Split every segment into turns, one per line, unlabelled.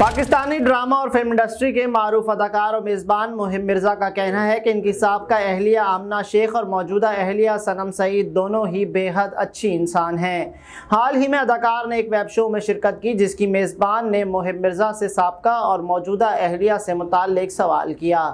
Pakistani drama और film industry के मारूफ अदाकार और मेज़बान मुहिम मिर्ज़ा का कहना है कि इनकी सबका अहलिया आमना शेख और मौजूदा अहलिया सनम सईद दोनों ही बेहद अच्छी इंसान हैं हाल ही में अदाकार ने एक वेब शो में शिरकत की जिसकी मेज़बान ने मुहिम मिर्ज़ा से सबका और मौजूदा अहलिया से मुतल सवाल किया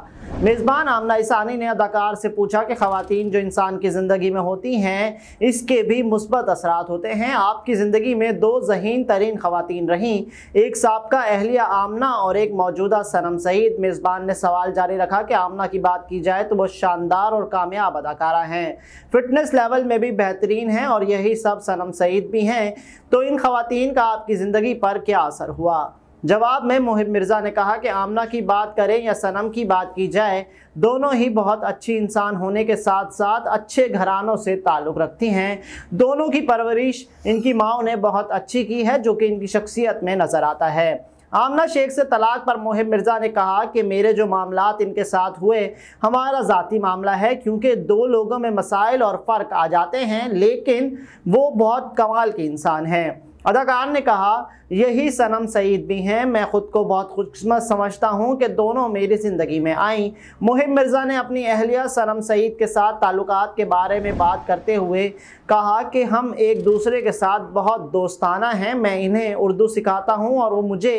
मेज़बान आमना इसानी ने अदाकार से पूछा कि खातन जो इंसान की ज़िंदगी में होती हैं इसके भी मुस्बत असरात होते हैं आपकी ज़िंदगी में दो जहीन तरीन खुवान रहीं एक सबका अहलिया आलिया आमना और एक मौजूदा सनम सईद मेज़बान ने सवाल जारी रखा कि आमना की बात की जाए तो वो शानदार और कामयाब अदाकारा हैं फिटनेस लेवल में भी बेहतरीन हैं और यही सब सनम सईद भी हैं तो इन खातन का आपकी ज़िंदगी पर क्या असर हुआ जवाब में मोहिब मिर्ज़ा ने कहा कि आमना की बात करें या सनम की बात की जाए दोनों ही बहुत अच्छी इंसान होने के साथ साथ अच्छे घरानों से ताल्लुक़ रखती हैं दोनों की परवरिश इनकी माओ ने बहुत अच्छी की है जो कि इनकी शख्सियत में नज़र आता है आमना शेख से तलाक पर मोहिब मिर्ज़ा ने कहा कि मेरे जो मामला इनके साथ हुए हमारा ज़ाती मामला है क्योंकि दो लोगों में मसाइल और फ़र्क आ जाते हैं लेकिन वो बहुत कमाल के इंसान हैं अदाकार ने कहा यही सनम सईद भी हैं मैं ख़ुद को बहुत खुशकस्मत समझता हूँ कि दोनों मेरी ज़िंदगी में आईं मुहिम मिर्ज़ा ने अपनी अहलिया सनम सईद के साथ ताल्लुक के बारे में बात करते हुए कहा कि हम एक दूसरे के साथ बहुत दोस्ताना हैं मैं इन्हें उर्दू सिखाता हूँ और वो मुझे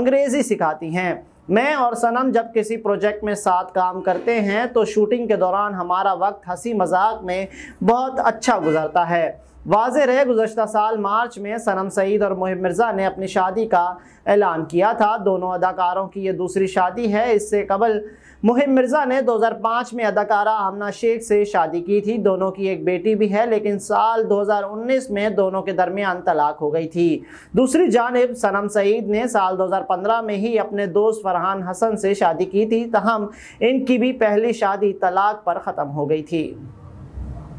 अंग्रेज़ी सिखाती हैं मैं और सनम जब किसी प्रोजेक्ट में साथ काम करते हैं तो शूटिंग के दौरान हमारा वक्त हंसी मजाक में बहुत अच्छा गुजरता है वाज रहे गुजशत साल मार्च में सनम सईद और मोहिब मिर्ज़ा ने अपनी शादी का ऐलान किया था दोनों अदाकारों की ये दूसरी शादी है इससे कबल मुहिब मिर्ज़ा ने 2005 में अदाकारा हमना शेख से शादी की थी दोनों की एक बेटी भी है लेकिन साल 2019 में दोनों के दरमियान तलाक हो गई थी दूसरी जानब सनम सईद ने साल 2015 में ही अपने दोस्त फरहान हसन से शादी की थी तहम इनकी भी पहली शादी तलाक पर ख़त्म हो गई थी